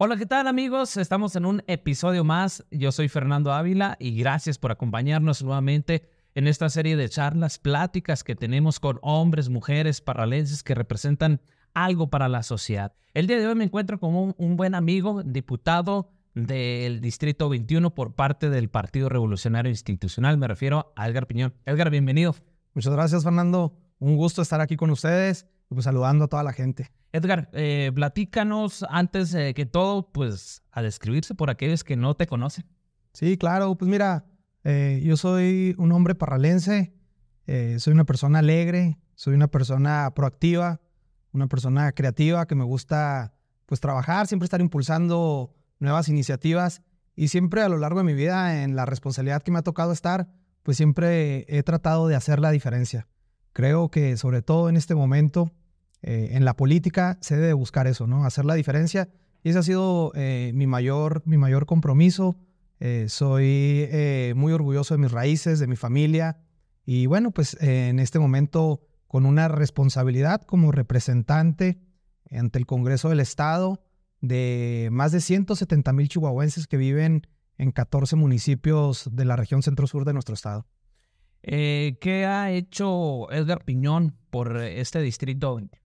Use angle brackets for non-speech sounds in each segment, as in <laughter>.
Hola, ¿qué tal amigos? Estamos en un episodio más. Yo soy Fernando Ávila y gracias por acompañarnos nuevamente en esta serie de charlas, pláticas que tenemos con hombres, mujeres, paralenses que representan algo para la sociedad. El día de hoy me encuentro con un, un buen amigo, diputado del Distrito 21 por parte del Partido Revolucionario Institucional. Me refiero a Edgar Piñón. Edgar, bienvenido. Muchas gracias, Fernando. Un gusto estar aquí con ustedes pues, saludando a toda la gente. Edgar, eh, platícanos antes que todo, pues a describirse por aquellos que no te conocen. Sí, claro, pues mira, eh, yo soy un hombre parralense, eh, soy una persona alegre, soy una persona proactiva, una persona creativa que me gusta pues trabajar, siempre estar impulsando nuevas iniciativas y siempre a lo largo de mi vida en la responsabilidad que me ha tocado estar, pues siempre he tratado de hacer la diferencia. Creo que sobre todo en este momento eh, en la política se debe buscar eso, ¿no? Hacer la diferencia. Y ese ha sido eh, mi, mayor, mi mayor compromiso. Eh, soy muy orgulloso de mis raíces, de mi familia. Y bueno, pues en este momento con una responsabilidad como representante ante el Congreso del Estado de más de 170 mil chihuahuenses que viven en 14 municipios de la región centro-sur de nuestro estado. ¿Qué ha hecho Edgar Piñón por este distrito 20?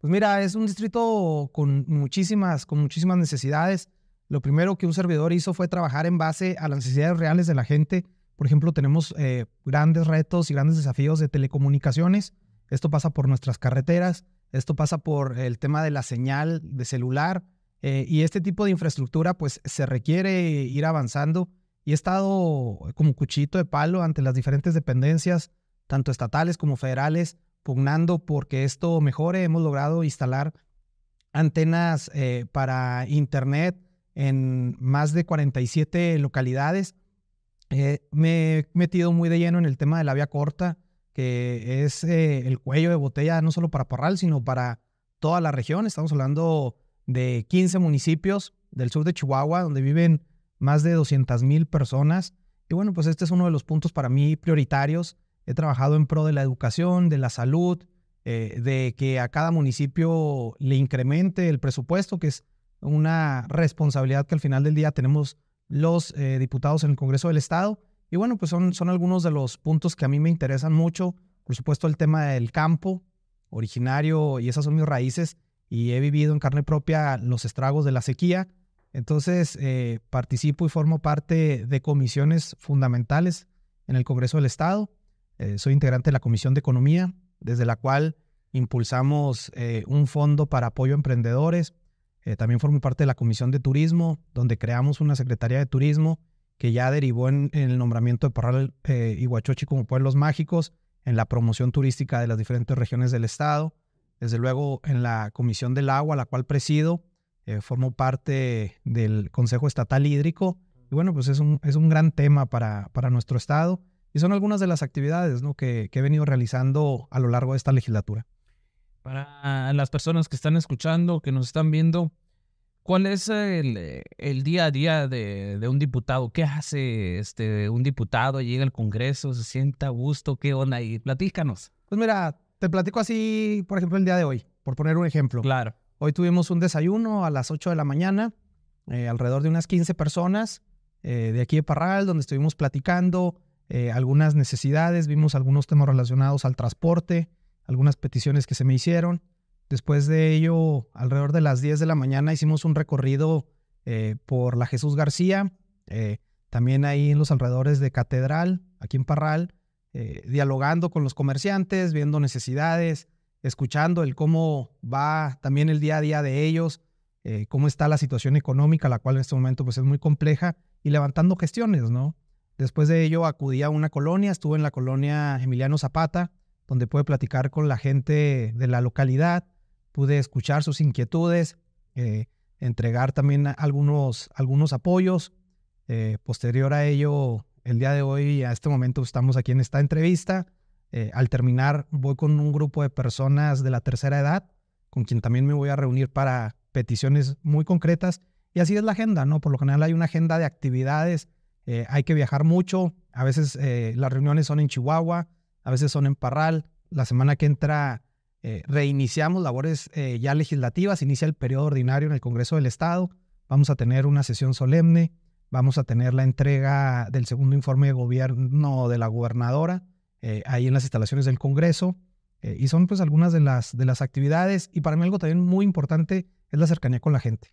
Pues mira, es un distrito con muchísimas, con muchísimas necesidades. Lo primero que un servidor hizo fue trabajar en base a las necesidades reales de la gente. Por ejemplo, tenemos eh, grandes retos y grandes desafíos de telecomunicaciones. Esto pasa por nuestras carreteras, esto pasa por el tema de la señal de celular eh, y este tipo de infraestructura pues se requiere ir avanzando y he estado como cuchito de palo ante las diferentes dependencias, tanto estatales como federales, pugnando porque esto mejore. Hemos logrado instalar antenas eh, para Internet en más de 47 localidades. Eh, me he metido muy de lleno en el tema de la vía corta, que es eh, el cuello de botella no solo para Parral, sino para toda la región. Estamos hablando de 15 municipios del sur de Chihuahua, donde viven más de 200 mil personas. Y bueno, pues este es uno de los puntos para mí prioritarios He trabajado en pro de la educación, de la salud, eh, de que a cada municipio le incremente el presupuesto, que es una responsabilidad que al final del día tenemos los eh, diputados en el Congreso del Estado. Y bueno, pues son, algunos de los puntos que a mí me interesan mucho. Por supuesto, el tema del campo originario y esas son mis raíces y he vivido en carne propia los estragos de la sequía. Entonces, eh, participo y formo parte de comisiones fundamentales en el Congreso del Estado. Eh, soy integrante de la Comisión de Economía, desde la cual impulsamos eh, un fondo para apoyo a emprendedores. Eh, también formo parte de la Comisión de Turismo, donde creamos una Secretaría de Turismo que ya derivó en, el nombramiento de Parral y Huachochi como pueblos mágicos, en la promoción turística de las diferentes regiones del estado. Desde luego en la Comisión del Agua, la cual presido, formo parte del Consejo Estatal Hídrico. Y bueno, pues es un, gran tema para, para nuestro estado y son algunas de las actividades ¿no? que, he venido realizando a lo largo de esta legislatura. Para las personas que están escuchando, que nos están viendo, ¿Cuál es el, eh, día a día de, un diputado? ¿Qué hace este, un diputado? ¿Llega al Congreso? ¿Se sienta a gusto? ¿Qué onda ahí? Platícanos. Pues mira, te platico así, por ejemplo, el día de hoy, por poner un ejemplo. Claro. Hoy tuvimos un desayuno a las 8 de la mañana, eh, alrededor de unas 15 personas eh, de aquí de Parral, donde estuvimos platicando eh, algunas necesidades, vimos algunos temas relacionados al transporte, algunas peticiones que se me hicieron. Después de ello, alrededor de las 10 de la mañana, hicimos un recorrido eh, por la Jesús García, eh, también ahí en los alrededores de Catedral, aquí en Parral, dialogando con los comerciantes, viendo necesidades, escuchando el cómo va también el día a día de ellos, cómo está la situación económica, la cual en este momento pues, es muy compleja, y levantando gestiones, ¿no? Después de ello acudí a una colonia, estuve en la colonia Emiliano Zapata, donde pude platicar con la gente de la localidad, pude escuchar sus inquietudes, eh, entregar también algunos, algunos apoyos. Eh, posterior a ello, el día de hoy, a este momento estamos aquí en esta entrevista. Eh, al terminar, voy con un grupo de personas de la tercera edad, con quien también me voy a reunir para peticiones muy concretas. Y así es la agenda, ¿no? Por lo general hay una agenda de actividades eh, hay que viajar mucho, a veces eh, las reuniones son en Chihuahua, a veces son en Parral, la semana que entra eh, reiniciamos labores ya legislativas, inicia el periodo ordinario en el Congreso del Estado, vamos a tener una sesión solemne, vamos a tener la entrega del segundo informe de gobierno de la gobernadora ahí en las instalaciones del Congreso. y son pues algunas de las, de las actividades. Y para mí algo también muy importante es la cercanía con la gente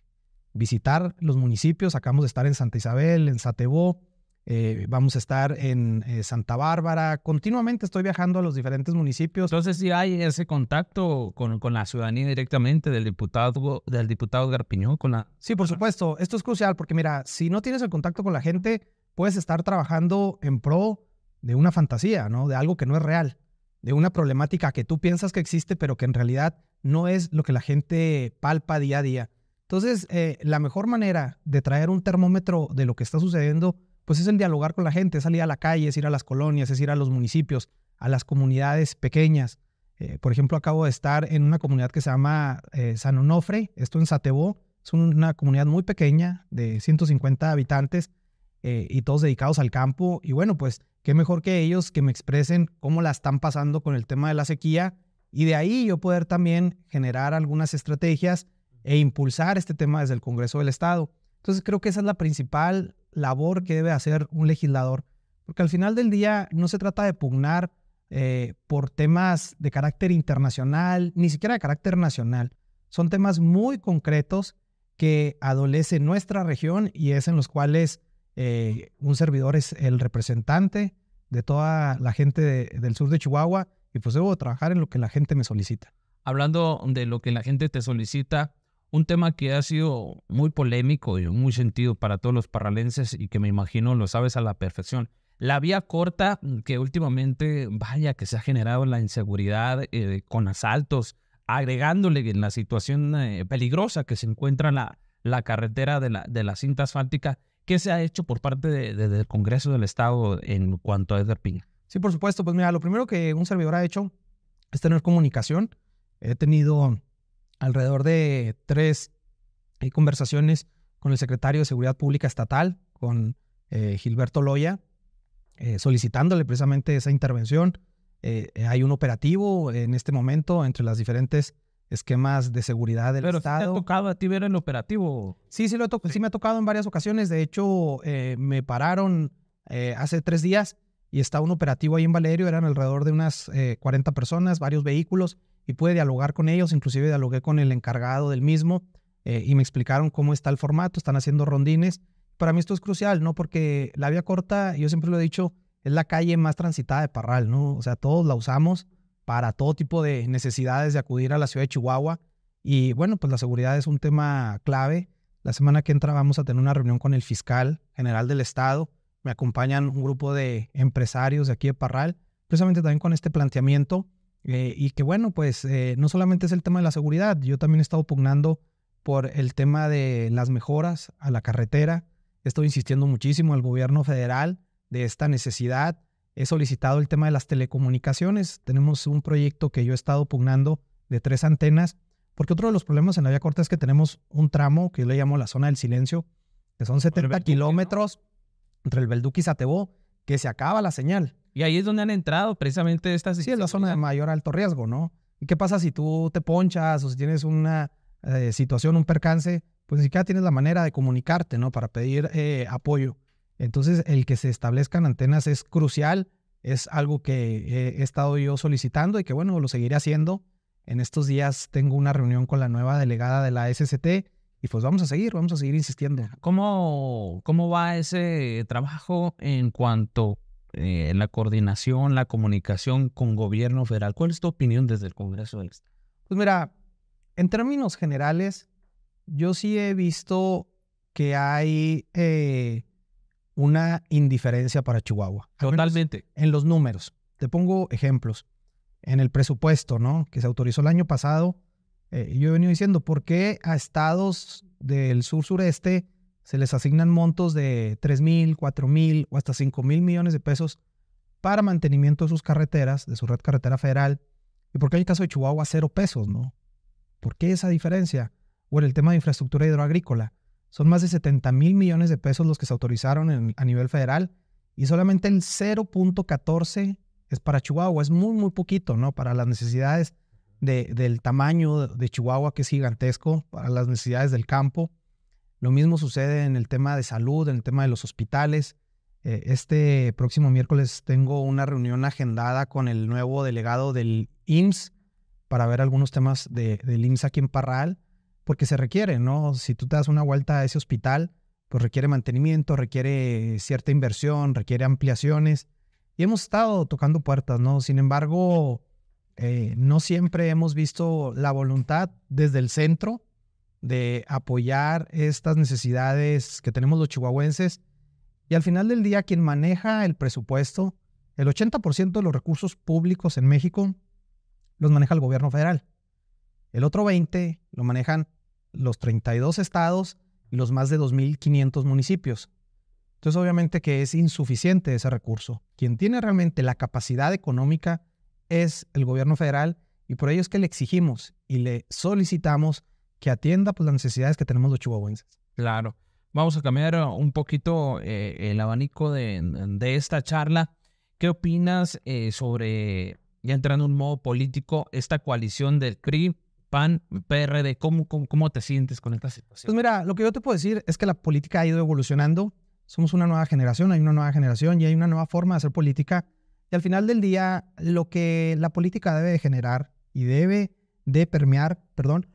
visitar los municipios. Acabamos de estar en Santa Isabel, en Satebó, eh, vamos a estar en eh, Santa Bárbara. Continuamente estoy viajando a los diferentes municipios. Entonces, si hay ese contacto con, la ciudadanía directamente del diputado, del diputado Garpiñón, con la. Sí, por supuesto. Esto es crucial porque, mira, si no tienes el contacto con la gente, puedes estar trabajando en pro de una fantasía, ¿no? De algo que no es real, de una problemática que tú piensas que existe, pero que en realidad no es lo que la gente palpa día a día. Entonces, eh, la mejor manera de traer un termómetro de lo que está sucediendo, pues es el dialogar con la gente, es salir a la calle, es ir a las colonias, es ir a los municipios, a las comunidades pequeñas. Eh, por ejemplo, acabo de estar en una comunidad que se llama eh, San Onofre, esto en Satebó. Es una comunidad muy pequeña de 150 habitantes y todos dedicados al campo. Y bueno, pues qué mejor que ellos que me expresen cómo la están pasando con el tema de la sequía y de ahí yo poder también generar algunas estrategias e impulsar este tema desde el Congreso del Estado. Entonces creo que esa es la principal labor que debe hacer un legislador, porque al final del día no se trata de pugnar eh, por temas de carácter internacional, ni siquiera de carácter nacional. Son temas muy concretos que adolece nuestra región y es en los cuales eh, un servidor es el representante de toda la gente del sur de Chihuahua y pues debo trabajar en lo que la gente me solicita. Hablando de lo que la gente te solicita, un tema que ha sido muy polémico y muy sentido para todos los parralenses y que me imagino lo sabes a la perfección. La vía corta mm, que últimamente, vaya, que se ha generado la inseguridad eh, con asaltos, agregándole en la situación eh, peligrosa que se encuentra la, la carretera de la, de la cinta asfáltica. ¿Qué se ha hecho por parte del Congreso del Estado en cuanto a Edgar Sí, por supuesto. Pues mira, lo primero que un servidor ha hecho es tener comunicación. He tenido alrededor de tres hay conversaciones con el secretario de Seguridad Pública Estatal, con eh, Gilberto Loya, eh, solicitándole precisamente esa intervención. Eh, hay un operativo en este momento entre las diferentes esquemas de seguridad del Estado. Pero te ha tocado a ti ver el operativo. Sí, sí, lo sí. me ha tocado en varias ocasiones. De hecho, me pararon hace tres días y estaba un operativo ahí en Valerio. Eran alrededor de unas 40 personas, varios vehículos y pude dialogar con ellos, inclusive dialogué con el encargado del mismo eh, y me explicaron cómo está el formato, están haciendo rondines. Para mí esto es crucial, ¿no? Porque la vía corta, yo siempre lo he dicho, es la calle más transitada de Parral, ¿no? O sea, todos la usamos para todo tipo de necesidades de acudir a la ciudad de Chihuahua. Y bueno, pues la seguridad es un tema clave. La semana que entra vamos a tener una reunión con el fiscal general del estado. Me acompañan un grupo de empresarios de aquí de Parral, precisamente también con este planteamiento eh, y que bueno, pues eh, no solamente es el tema de la seguridad, yo también he estado pugnando por el tema de las mejoras a la carretera. He estado insistiendo muchísimo al gobierno federal de esta necesidad. He solicitado el tema de las telecomunicaciones. Tenemos un proyecto que yo he estado pugnando de tres antenas, porque otro de los problemas en la vía corta es que tenemos un tramo que yo le llamo la zona del silencio, que son 70 kilómetros entre el Belduque y Satebó, que se acaba la señal. Y ahí es donde han entrado precisamente estas... Sí, es la zona de mayor alto riesgo, ¿no? ¿Y qué pasa si tú te ponchas o si tienes una eh, situación, un percance? Pues ni siquiera tienes la manera de comunicarte, ¿no? Para pedir eh, apoyo. Entonces, el que se establezcan antenas es crucial, es algo que he estado yo solicitando y que, bueno, lo seguiré haciendo. En estos días tengo una reunión con la nueva delegada de la SST y pues vamos a seguir, vamos a seguir insistiendo. ¿Cómo, cómo va ese trabajo en cuanto a eh, la coordinación, la comunicación con gobierno federal? ¿Cuál es tu opinión desde el Congreso del Estado? Pues mira, en términos generales, yo sí he visto que hay eh, una indiferencia para Chihuahua. Totalmente. En los números. Te pongo ejemplos. En el presupuesto, ¿no? Que se autorizó el año pasado, eh, yo he venido diciendo, ¿por qué a estados del sur-sureste se les asignan montos de 3 mil, 4 mil o hasta 5 mil millones de pesos para mantenimiento de sus carreteras, de su red carretera federal? ¿Y por qué en el caso de Chihuahua cero pesos, no? ¿Por qué esa diferencia? O en el tema de infraestructura hidroagrícola. Son más de 70 mil millones de pesos los que se autorizaron a nivel federal y solamente el 0.14 es para Chihuahua. Es muy, muy poquito, ¿no? Para las necesidades del tamaño de Chihuahua, que es gigantesco para las necesidades del campo. Lo mismo sucede en el tema de salud, en el tema de los hospitales. Eh, este próximo miércoles tengo una reunión agendada con el nuevo delegado del IMSS para ver algunos temas del IMSS aquí en Parral, porque se requiere, ¿no? Si tú te das una vuelta a ese hospital, pues requiere mantenimiento, requiere cierta inversión, requiere ampliaciones. Y hemos estado tocando puertas, ¿no? Sin embargo, eh, no siempre hemos visto la voluntad desde el centro de apoyar estas necesidades que tenemos los chihuahuenses. Y al final del día, quien maneja el presupuesto, el 80% de los recursos públicos en México los maneja el gobierno federal. El otro 20% lo manejan los 32 estados y los más de 2.500 municipios. Entonces, obviamente que es insuficiente ese recurso. Quien tiene realmente la capacidad económica es el gobierno federal y por ello es que le exigimos y le solicitamos que atienda pues, las necesidades que tenemos los chihuahuenses. Claro. Vamos a cambiar uh, un poquito eh, el abanico de, esta charla. ¿Qué opinas eh, sobre, ya entrando en un modo político, esta coalición del CRI, PAN, PRD? cómo, cómo te sientes con esta situación? Pues mira, lo que yo te puedo decir es que la política ha ido evolucionando. Somos una nueva generación, hay una nueva generación y hay una nueva forma de hacer política y al final del día, lo que la política debe de generar y debe de permear, perdón,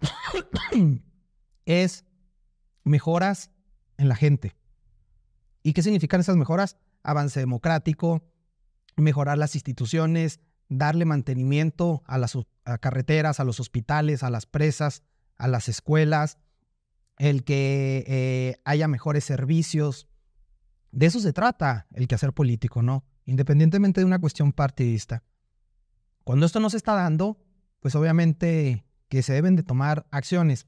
<coughs> es mejoras en la gente. ¿Y qué significan esas mejoras? Avance democrático, mejorar las instituciones, darle mantenimiento a las carreteras, a los hospitales, a las presas, a las escuelas, el que eh, haya mejores servicios. De eso se trata el quehacer político, ¿no? independientemente de una cuestión partidista. Cuando esto no se está dando, pues obviamente que se deben de tomar acciones.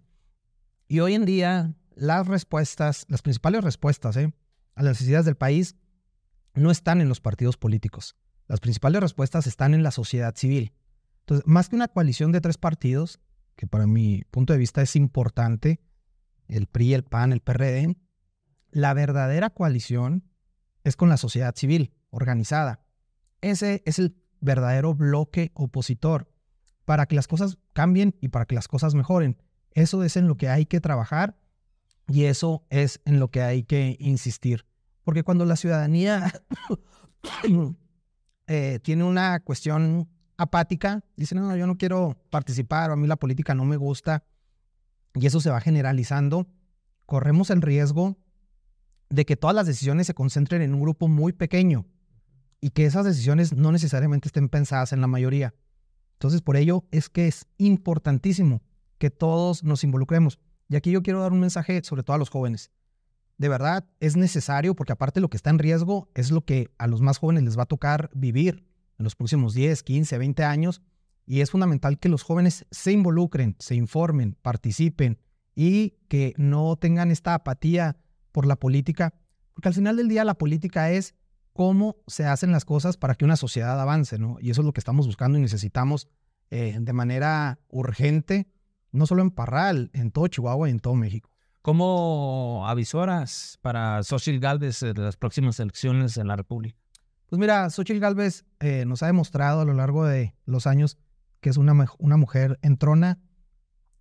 Y hoy en día las respuestas, las principales respuestas ¿eh? a las necesidades del país no están en los partidos políticos. Las principales respuestas están en la sociedad civil. Entonces, más que una coalición de tres partidos, que para mi punto de vista es importante, el PRI, el PAN, el PRD, la verdadera coalición es con la sociedad civil organizada. Ese es el verdadero bloque opositor para que las cosas cambien y para que las cosas mejoren. Eso es en lo que hay que trabajar y eso es en lo que hay que insistir. Porque cuando la ciudadanía <coughs> eh, tiene una cuestión apática, dice, no, yo no quiero participar, o a mí la política no me gusta, y eso se va generalizando, corremos el riesgo de que todas las decisiones se concentren en un grupo muy pequeño y que esas decisiones no necesariamente estén pensadas en la mayoría. Entonces, por ello es que es importantísimo que todos nos involucremos. Y aquí yo quiero dar un mensaje sobre todo a los jóvenes. De verdad, es necesario porque aparte lo que está en riesgo es lo que a los más jóvenes les va a tocar vivir en los próximos 10, 15, 20 años. Y es fundamental que los jóvenes se involucren, se informen, participen y que no tengan esta apatía por la política. Porque al final del día la política es cómo se hacen las cosas para que una sociedad avance, ¿no? Y eso es lo que estamos buscando y necesitamos eh, de manera urgente, no solo en Parral, en todo Chihuahua y en todo México. ¿Cómo avisoras para Xochitl Galvez de las próximas elecciones en la República? Pues mira, Xochitl Galvez eh, nos ha demostrado a lo largo de los años que es una, una mujer trona,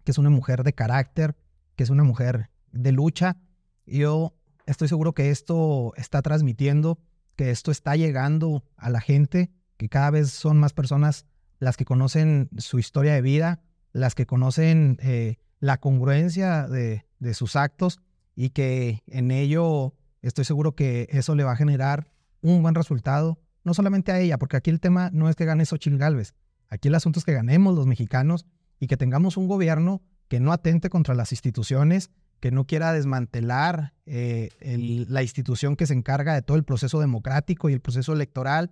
que es una mujer de carácter, que es una mujer de lucha. Yo estoy seguro que esto está transmitiendo que esto está llegando a la gente, que cada vez son más personas las que conocen su historia de vida, las que conocen eh, la congruencia de, sus actos y que en ello estoy seguro que eso le va a generar un buen resultado, no solamente a ella, porque aquí el tema no es que gane Xochitl Galvez, aquí el asunto es que ganemos los mexicanos y que tengamos un gobierno que no atente contra las instituciones que no quiera desmantelar eh, la institución que se encarga de todo el proceso democrático y el proceso electoral,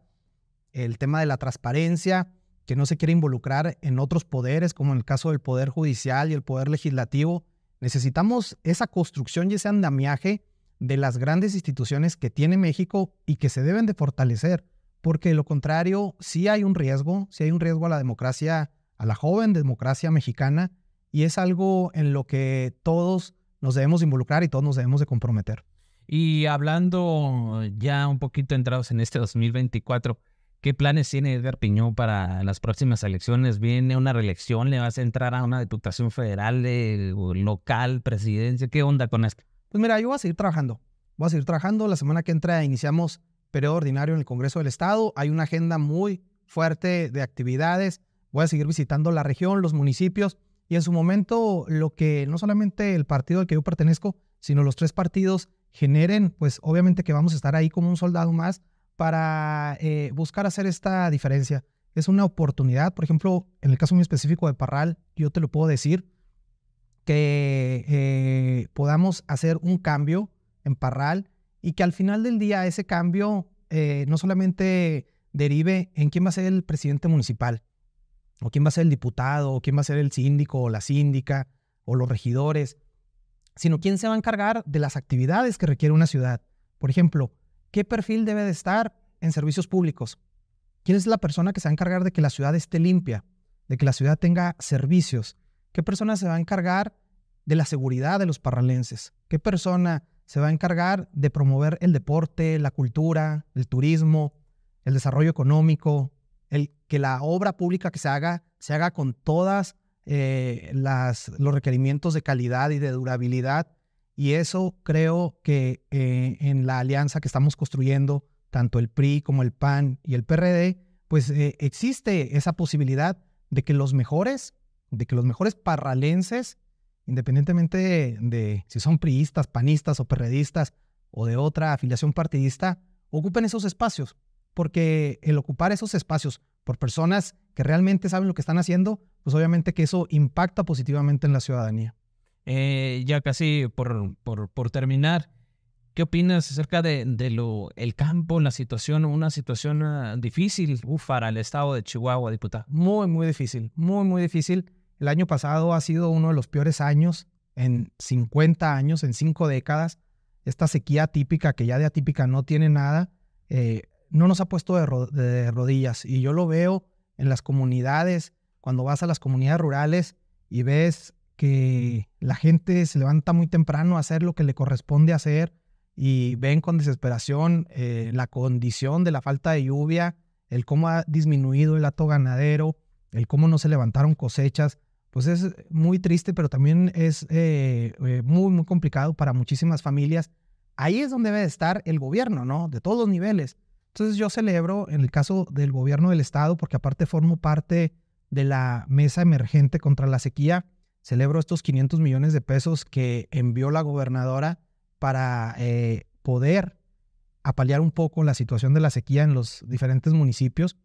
el tema de la transparencia, que no se quiere involucrar en otros poderes, como en el caso del Poder Judicial y el Poder Legislativo. Necesitamos esa construcción y ese andamiaje de las grandes instituciones que tiene México y que se deben de fortalecer, porque de lo contrario, sí hay un riesgo, sí hay un riesgo a la democracia, a la joven democracia mexicana, y es algo en lo que todos nos debemos involucrar y todos nos debemos de comprometer. Y hablando ya un poquito entrados en este 2024, ¿qué planes tiene Edgar Piñón para las próximas elecciones? ¿Viene una reelección? ¿Le vas a entrar a una diputación federal, eh, local, presidencia? ¿Qué onda con esto? Pues mira, yo voy a seguir trabajando. Voy a seguir trabajando. La semana que entra iniciamos periodo ordinario en el Congreso del Estado. Hay una agenda muy fuerte de actividades. Voy a seguir visitando la región, los municipios. Y en su momento, lo que no solamente el partido al que yo pertenezco, sino los tres partidos generen, pues obviamente que vamos a estar ahí como un soldado más para eh, buscar hacer esta diferencia. Es una oportunidad, por ejemplo, en el caso muy específico de Parral, yo te lo puedo decir, que eh, podamos hacer un cambio en Parral y que al final del día ese cambio eh, no solamente derive en quién va a ser el presidente municipal, o quién va a ser el diputado, o quién va a ser el síndico o la síndica, o los regidores, sino quién se va a encargar de las actividades que requiere una ciudad. Por ejemplo, ¿qué perfil debe de estar en servicios públicos? ¿Quién es la persona que se va a encargar de que la ciudad esté limpia, de que la ciudad tenga servicios? ¿Qué persona se va a encargar de la seguridad de los parralenses? ¿Qué persona se va a encargar de promover el deporte, la cultura, el turismo, el desarrollo económico, el, que la obra pública que se haga se haga con todas eh, las, los requerimientos de calidad y de durabilidad. Y eso creo que eh, en la alianza que estamos construyendo, tanto el PRI como el PAN y el PRD, pues eh, existe esa posibilidad de que los mejores, de que los mejores parralenses, independientemente de, si son priistas, panistas o perredistas o de otra afiliación partidista, ocupen esos espacios, porque el ocupar esos espacios por personas que realmente saben lo que están haciendo, pues obviamente que eso impacta positivamente en la ciudadanía. Eh, ya casi por, por, por, terminar, ¿qué opinas acerca de, lo, el campo, la situación, una situación ah, difícil para el estado de Chihuahua, diputado? Muy, muy difícil, muy, muy difícil. El año pasado ha sido uno de los peores años en 50 años, en 5 décadas. Esta sequía atípica, que ya de atípica no tiene nada, eh, no nos ha puesto de, rodillas. Y yo lo veo en las comunidades, cuando vas a las comunidades rurales y ves que la gente se levanta muy temprano a hacer lo que le corresponde hacer y ven con desesperación eh, la condición de la falta de lluvia, el cómo ha disminuido el hato ganadero, el cómo no se levantaron cosechas, pues es muy triste, pero también es eh, eh, muy, muy complicado para muchísimas familias. Ahí es donde debe estar el gobierno, ¿no? De todos los niveles, entonces yo celebro en el caso del gobierno del estado, porque aparte formo parte de la mesa emergente contra la sequía, celebro estos 500 millones de pesos que envió la gobernadora para eh, poder apalear un poco la situación de la sequía en los diferentes municipios.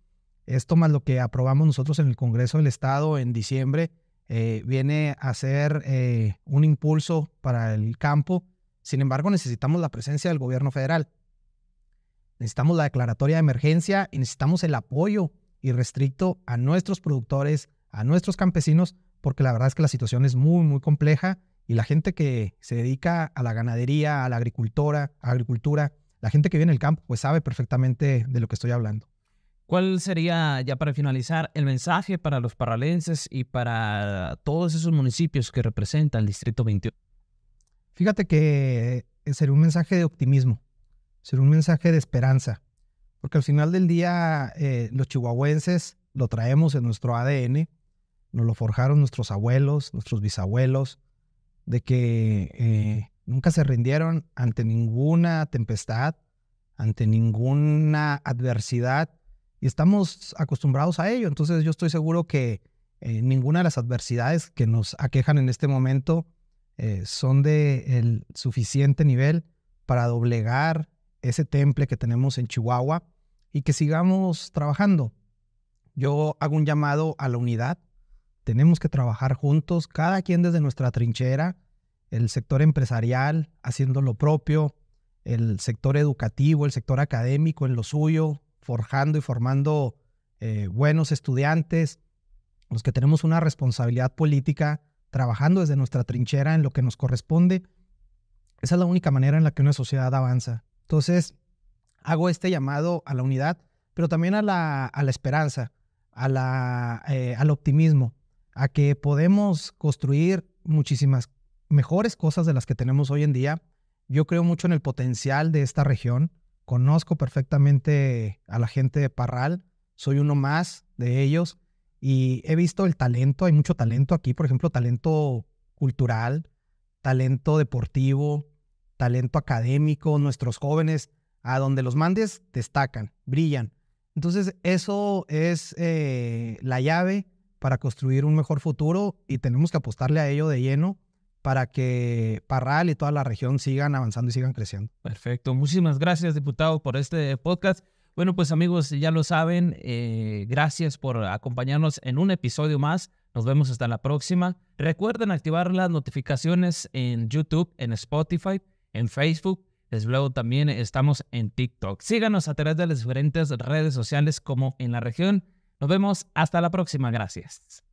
Esto más lo que aprobamos nosotros en el Congreso del Estado en diciembre eh, viene a ser eh, un impulso para el campo. Sin embargo, necesitamos la presencia del gobierno federal. Necesitamos la declaratoria de emergencia y necesitamos el apoyo irrestricto a nuestros productores, a nuestros campesinos, porque la verdad es que la situación es muy, muy compleja y la gente que se dedica a la ganadería, a la agricultura, agricultura, la gente que vive en el campo, pues sabe perfectamente de lo que estoy hablando. ¿Cuál sería, ya para finalizar, el mensaje para los paralenses y para todos esos municipios que representan el Distrito 21? Fíjate que sería un mensaje de optimismo ser un mensaje de esperanza, porque al final del día eh, los chihuahuenses lo traemos en nuestro ADN, nos lo forjaron nuestros abuelos, nuestros bisabuelos, de que eh, nunca se rindieron ante ninguna tempestad, ante ninguna adversidad, y estamos acostumbrados a ello. Entonces yo estoy seguro que eh, ninguna de las adversidades que nos aquejan en este momento son de el suficiente nivel para doblegar ese temple que tenemos en Chihuahua y que sigamos trabajando. Yo hago un llamado a la unidad. Tenemos que trabajar juntos, cada quien desde nuestra trinchera, el sector empresarial haciendo lo propio, el sector educativo, el sector académico en lo suyo, forjando y formando eh, buenos estudiantes, los que tenemos una responsabilidad política, trabajando desde nuestra trinchera en lo que nos corresponde. Esa es la única manera en la que una sociedad avanza. Entonces, hago este llamado a la unidad, pero también a la, esperanza, eh, al optimismo, a que podemos construir muchísimas mejores cosas de las que tenemos hoy en día. Yo creo mucho en el potencial de esta región. Conozco perfectamente a la gente de Parral, soy uno más de ellos y he visto el talento, hay mucho talento aquí, por ejemplo, talento cultural, talento deportivo, talento académico, nuestros jóvenes, a donde los mandes, destacan, brillan. Entonces, eso es eh, la llave para construir un mejor futuro y tenemos que apostarle a ello de lleno para que Parral y toda la región sigan avanzando y sigan creciendo. Perfecto. Muchísimas gracias, diputado, por este podcast. Bueno, pues amigos, ya lo saben, eh, gracias por acompañarnos en un episodio más. Nos vemos hasta la próxima. Recuerden activar las notificaciones en YouTube, en Spotify en Facebook. Desde luego también estamos en TikTok. Síganos a través de las diferentes redes sociales como en la región. Nos vemos hasta la próxima. Gracias.